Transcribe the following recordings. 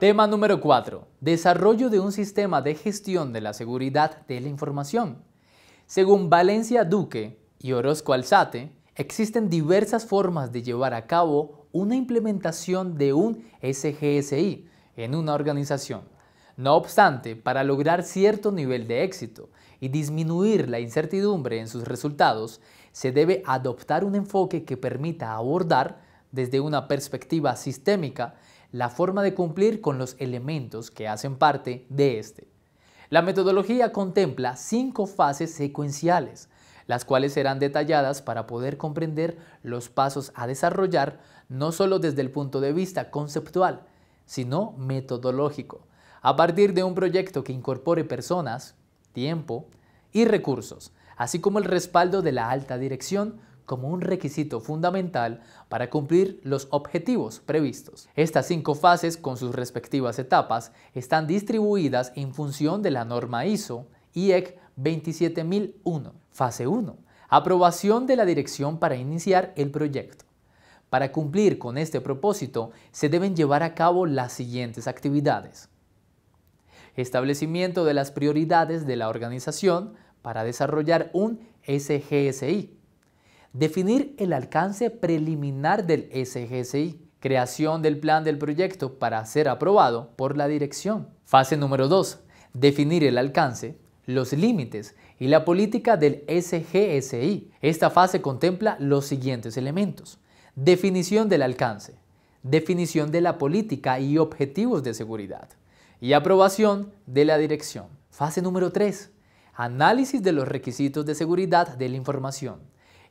Tema número 4. Desarrollo de un sistema de gestión de la seguridad de la información. Según Valencia Duque y Orozco Alzate, existen diversas formas de llevar a cabo una implementación de un SGSI en una organización. No obstante, para lograr cierto nivel de éxito y disminuir la incertidumbre en sus resultados, se debe adoptar un enfoque que permita abordar desde una perspectiva sistémica la forma de cumplir con los elementos que hacen parte de este. La metodología contempla cinco fases secuenciales, las cuales serán detalladas para poder comprender los pasos a desarrollar no solo desde el punto de vista conceptual, sino metodológico, a partir de un proyecto que incorpore personas, tiempo y recursos, así como el respaldo de la alta dirección como un requisito fundamental para cumplir los objetivos previstos. Estas cinco fases con sus respectivas etapas están distribuidas en función de la norma ISO IEC 27001. Fase 1. Aprobación de la dirección para iniciar el proyecto. Para cumplir con este propósito se deben llevar a cabo las siguientes actividades. Establecimiento de las prioridades de la organización para desarrollar un SGSI Definir el alcance preliminar del SGSI Creación del plan del proyecto para ser aprobado por la dirección. Fase número 2. Definir el alcance, los límites y la política del SGSI. Esta fase contempla los siguientes elementos. Definición del alcance, definición de la política y objetivos de seguridad y aprobación de la dirección. Fase número 3. Análisis de los requisitos de seguridad de la información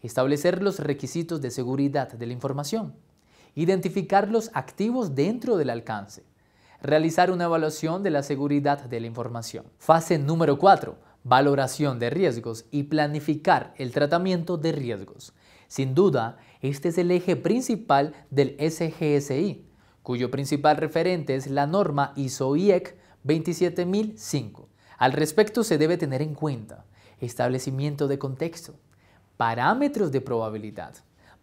establecer los requisitos de seguridad de la información, identificar los activos dentro del alcance, realizar una evaluación de la seguridad de la información. Fase número 4, valoración de riesgos y planificar el tratamiento de riesgos. Sin duda, este es el eje principal del SGSI, cuyo principal referente es la norma e ISO-IEC 27005. Al respecto se debe tener en cuenta establecimiento de contexto, parámetros de probabilidad,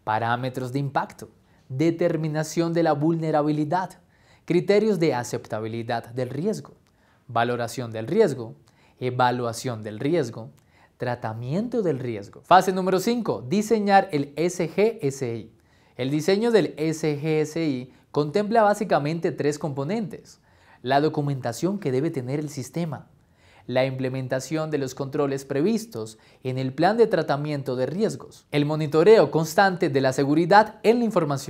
parámetros de impacto, determinación de la vulnerabilidad, criterios de aceptabilidad del riesgo, valoración del riesgo, evaluación del riesgo, tratamiento del riesgo. Fase número 5, diseñar el SGSI. El diseño del SGSI contempla básicamente tres componentes. La documentación que debe tener el sistema, la implementación de los controles previstos en el plan de tratamiento de riesgos, el monitoreo constante de la seguridad en la información.